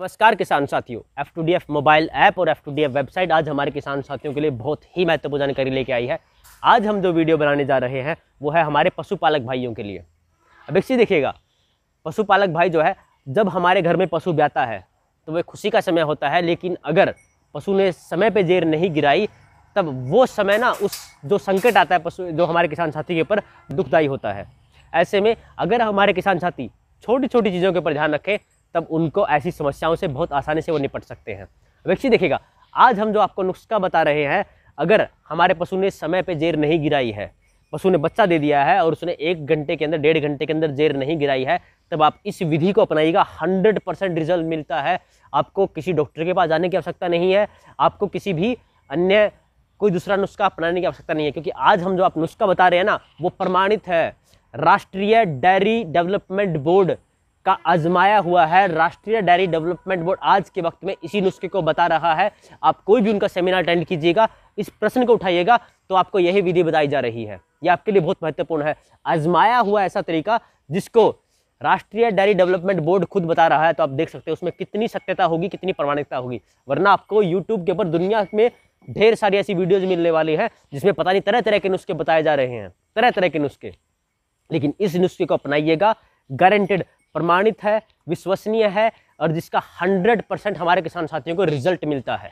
नमस्कार किसान साथियों F two D F mobile app और F two D F website आज हमारे किसान साथियों के लिए बहुत ही महत्वपूर्ण जानकारी लेके आई है आज हम जो वीडियो बनाने जा रहे हैं वो है हमारे पशुपालक भाइयों के लिए अब एक चीज़ देखिएगा पशुपालक भाई जो है जब हमारे घर में पशु ब्याता है तो वह खुशी का समय होता है लेकिन अगर पशु ने समय पर जेर नहीं गिराई तब वो समय ना उस जो संकट आता है पशु जो हमारे किसान साथी के ऊपर दुखदायी होता है ऐसे में अगर हमारे किसान साथी छोटी छोटी चीज़ों के ऊपर ध्यान रखें तब उनको ऐसी समस्याओं से बहुत आसानी से वो निपट सकते हैं व्यक्ति देखिएगा आज हम जो आपको नुस्खा बता रहे हैं अगर हमारे पशु ने समय पर जेर नहीं गिराई है पशु ने बच्चा दे दिया है और उसने एक घंटे के अंदर डेढ़ घंटे के अंदर जेर नहीं गिराई है तब आप इस विधि को अपनाइएगा हंड्रेड परसेंट रिजल्ट मिलता है आपको किसी डॉक्टर के पास जाने की आवश्यकता नहीं है आपको किसी भी अन्य कोई दूसरा नुस्खा अपनाने की आवश्यकता नहीं है क्योंकि आज हम जो आप नुस्खा बता रहे हैं ना वो प्रमाणित है राष्ट्रीय डेयरी डेवलपमेंट बोर्ड का आजमाया हुआ है राष्ट्रीय डेयरी डेवलपमेंट बोर्ड आज के वक्त में इसी नुस्खे को बता रहा है आप कोई भी उनका सेमिनार अटेंड कीजिएगा इस प्रश्न को उठाइएगा तो आपको यही विधि बताई जा रही है यह आपके लिए बहुत महत्वपूर्ण है आजमाया हुआ ऐसा तरीका जिसको राष्ट्रीय डेयरी डेवलपमेंट बोर्ड खुद बता रहा है तो आप देख सकते हैं उसमें कितनी सत्यता होगी कितनी प्रमाणिकता होगी वरना आपको यूट्यूब के ऊपर दुनिया में ढेर सारी ऐसी वीडियोज मिलने वाली है जिसमें पता नहीं तरह तरह के नुस्खे बताए जा रहे हैं तरह तरह के नुस्खे लेकिन इस नुस्खे को अपनाइएगा गारंटेड प्रमाणित है विश्वसनीय है और जिसका हंड्रेड परसेंट हमारे किसान साथियों को रिजल्ट मिलता है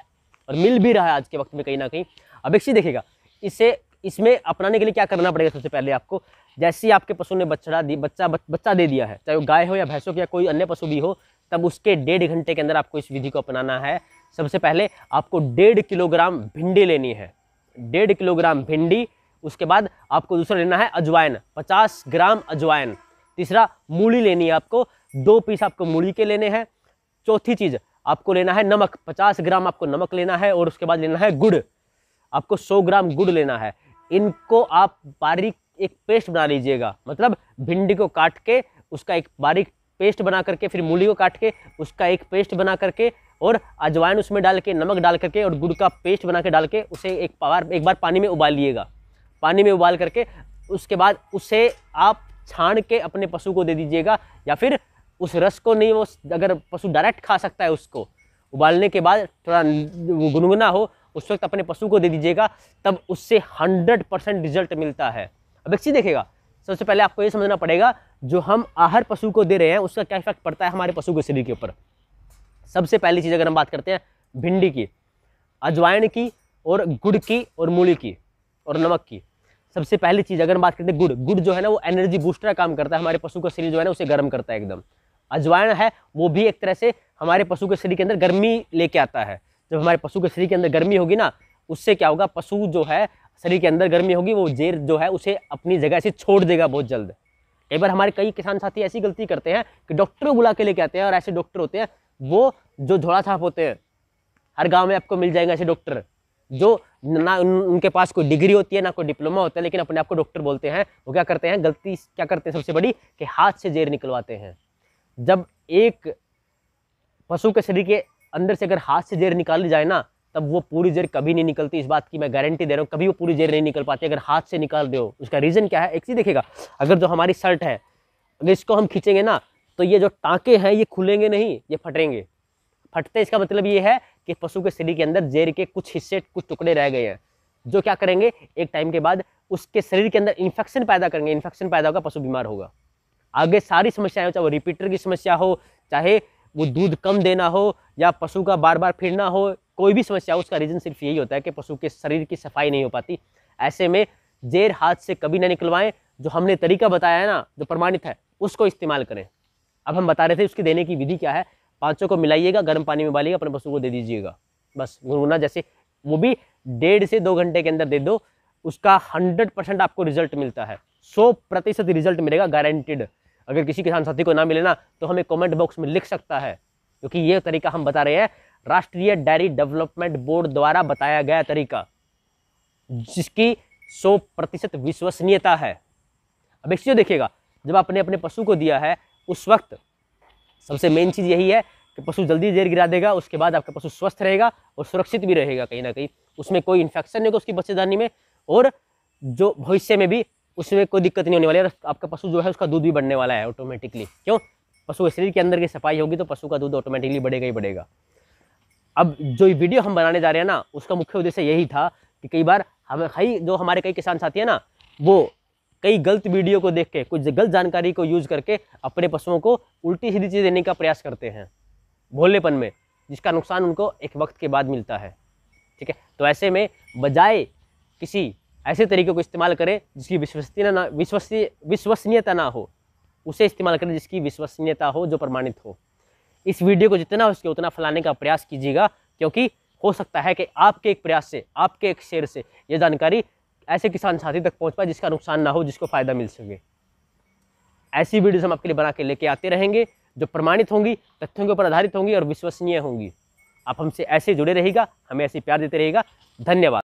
और मिल भी रहा है आज के वक्त में कहीं ना कहीं अब एक चीज़ देखिएगा इसे इसमें अपनाने के लिए क्या करना पड़ेगा सबसे पहले आपको जैसे ही आपके पशु ने बछड़ा दी बच्चा बच्चा दे दिया है चाहे वो गाय हो या भैंसों हो या कोई अन्य पशु भी हो तब उसके डेढ़ घंटे के अंदर आपको इस विधि को अपनाना है सबसे पहले आपको डेढ़ किलोग्राम भिंडी लेनी है डेढ़ किलोग्राम भिंडी उसके बाद आपको दूसरा लेना है अजवाइन पचास ग्राम अजवाइन तीसरा मूली लेनी है आपको दो पीस आपको मूली के लेने हैं चौथी चीज़ आपको लेना है नमक पचास ग्राम आपको नमक लेना है और उसके बाद लेना है गुड़ आपको सौ ग्राम गुड़ लेना है इनको आप बारीक एक पेस्ट बना लीजिएगा मतलब भिंडी को काट के उसका एक बारीक पेस्ट बना करके फिर मूली को काट के उसका एक पेस्ट बना करके और अजवाइन उसमें डाल के नमक डाल करके और गुड़ का पेस्ट बना के डाल के उसे एक बार एक बार पानी में उबालिएगा पानी में उबाल करके उसके बाद उसे आप छान के अपने पशु को दे दीजिएगा या फिर उस रस को नहीं वो अगर पशु डायरेक्ट खा सकता है उसको उबालने के बाद थोड़ा गुनगुना हो उस वक्त अपने पशु को दे दीजिएगा तब उससे हंड्रेड परसेंट रिजल्ट मिलता है अब एक चीज़ देखेगा सबसे पहले आपको ये समझना पड़ेगा जो हम आहार पशु को दे रहे हैं उसका क्या इफेक्ट पड़ता है हमारे पशु के शरीर के ऊपर सबसे पहली चीज़ अगर हम बात करते हैं भिंडी की अजवाइन की और गुड़ की और मूली की और नमक की सबसे पहली चीज़ अगर हम बात करते हैं गुड़ गुड़ जो है ना वो एनर्जी बूस्टर का काम करता है हमारे पशु का शरीर जो है ना उसे गर्म करता है एकदम अजवाइन है वो भी एक तरह से हमारे पशु के शरीर के अंदर गर्मी लेके आता है जब हमारे पशु के शरीर के अंदर गर्मी होगी ना उससे क्या होगा पशु जो है शरीर के अंदर गर्मी होगी वो जेर जो है उसे अपनी जगह से छोड़ देगा बहुत जल्द कई बार हमारे कई किसान साथी ऐसी गलती करते हैं कि डॉक्टर को बुला के लेके आते हैं और ऐसे डॉक्टर होते हैं वो जो झोड़ा छाप होते हैं हर गाँव में आपको मिल जाएंगे ऐसे डॉक्टर जो ना उनके पास कोई डिग्री होती है ना कोई डिप्लोमा होता है लेकिन अपने आप को डॉक्टर बोलते हैं वो क्या करते हैं गलती क्या करते हैं सबसे बड़ी कि हाथ से जेर निकलवाते हैं जब एक पशु के शरीर के अंदर से अगर हाथ से जेर निकाली जाए ना तब वो पूरी जेर कभी नहीं निकलती इस बात की मैं गारंटी दे रहा हूँ कभी वो पूरी जेर नहीं निकल पाती अगर हाथ से निकाल दो उसका रीज़न क्या है एक चीज़ देखेगा अगर जो हमारी शर्ट है अगर इसको हम खींचेंगे ना तो ये जो टाँके हैं ये खुलेंगे नहीं ये फटेंगे फटते इसका मतलब ये है कि पशु के शरीर के अंदर जेर के कुछ हिस्से कुछ टुकड़े रह गए हैं जो क्या करेंगे एक टाइम के बाद उसके शरीर के अंदर इन्फेक्शन पैदा करेंगे इन्फेक्शन पैदा होगा पशु बीमार होगा आगे सारी समस्याएं चाहे वो रिपीटर की समस्या हो चाहे वो दूध कम देना हो या पशु का बार बार फिरना हो कोई भी समस्या हो उसका रीज़न सिर्फ यही होता है कि पशु के शरीर की सफाई नहीं हो पाती ऐसे में जेर हाथ से कभी ना निकलवाएं जो हमने तरीका बताया है ना जो प्रमाणित है उसको इस्तेमाल करें अब हम बता रहे थे उसके देने की विधि क्या है पाँचों को मिलाइएगा गर्म पानी में उबालिएगा अपने पशु को दे दीजिएगा बस गुनगुना जैसे वो भी डेढ़ से दो घंटे के अंदर दे दो उसका हंड्रेड परसेंट आपको रिजल्ट मिलता है सौ प्रतिशत रिजल्ट मिलेगा गारंटेड अगर किसी किसान साथी को ना मिले ना तो हमें कमेंट बॉक्स में लिख सकता है क्योंकि ये तरीका हम बता रहे हैं राष्ट्रीय डेयरी डेवलपमेंट बोर्ड द्वारा बताया गया तरीका जिसकी सौ प्रतिशत विश्वसनीयता है अब एक देखिएगा जब आपने अपने पशु को दिया है उस वक्त सबसे मेन चीज़ यही है कि पशु जल्दी देर गिरा देगा उसके बाद आपका पशु स्वस्थ रहेगा और सुरक्षित भी रहेगा कहीं ना कहीं उसमें कोई इन्फेक्शन नहीं होगा उसकी बच्चेदानी में और जो भविष्य में भी उसमें कोई दिक्कत नहीं होने वाली है आपका पशु जो है उसका दूध भी बढ़ने वाला है ऑटोमेटिकली क्यों पशु के शरीर के अंदर की सफाई होगी तो पशु का दूध ऑटोमेटिकली बढ़ेगा ही बढ़ेगा अब जो वीडियो हम बनाने जा रहे हैं ना उसका मुख्य उद्देश्य यही था कि कई बार हमें कई जो हमारे कई किसान साथी हैं ना वो कई गलत वीडियो को देख के कुछ गलत जानकारी को यूज करके अपने पशुओं को उल्टी सीधी चीज़ देने का प्रयास करते हैं भोलेपन में जिसका नुकसान उनको एक वक्त के बाद मिलता है ठीक है तो ऐसे में बजाय किसी ऐसे तरीके को इस्तेमाल करें जिसकी विश्वसनीय ना विश्वसनीय विश्वसनीयता ना हो उसे इस्तेमाल करें जिसकी विश्वसनीयता हो जो प्रमाणित हो इस वीडियो को जितना हो सके उतना फैलाने का प्रयास कीजिएगा क्योंकि हो सकता है कि आपके एक प्रयास से आपके एक शेयर से यह जानकारी ऐसे किसान साथी तक पहुँच पाए जिसका नुकसान ना हो जिसको फ़ायदा मिल सके ऐसी वीडियोज़ हम आपके लिए बना के लेके आते रहेंगे जो प्रमाणित होंगी तथ्यों के ऊपर आधारित होंगी और विश्वसनीय होंगी आप हमसे ऐसे जुड़े रहेगा हमें ऐसे प्यार देते रहेगा धन्यवाद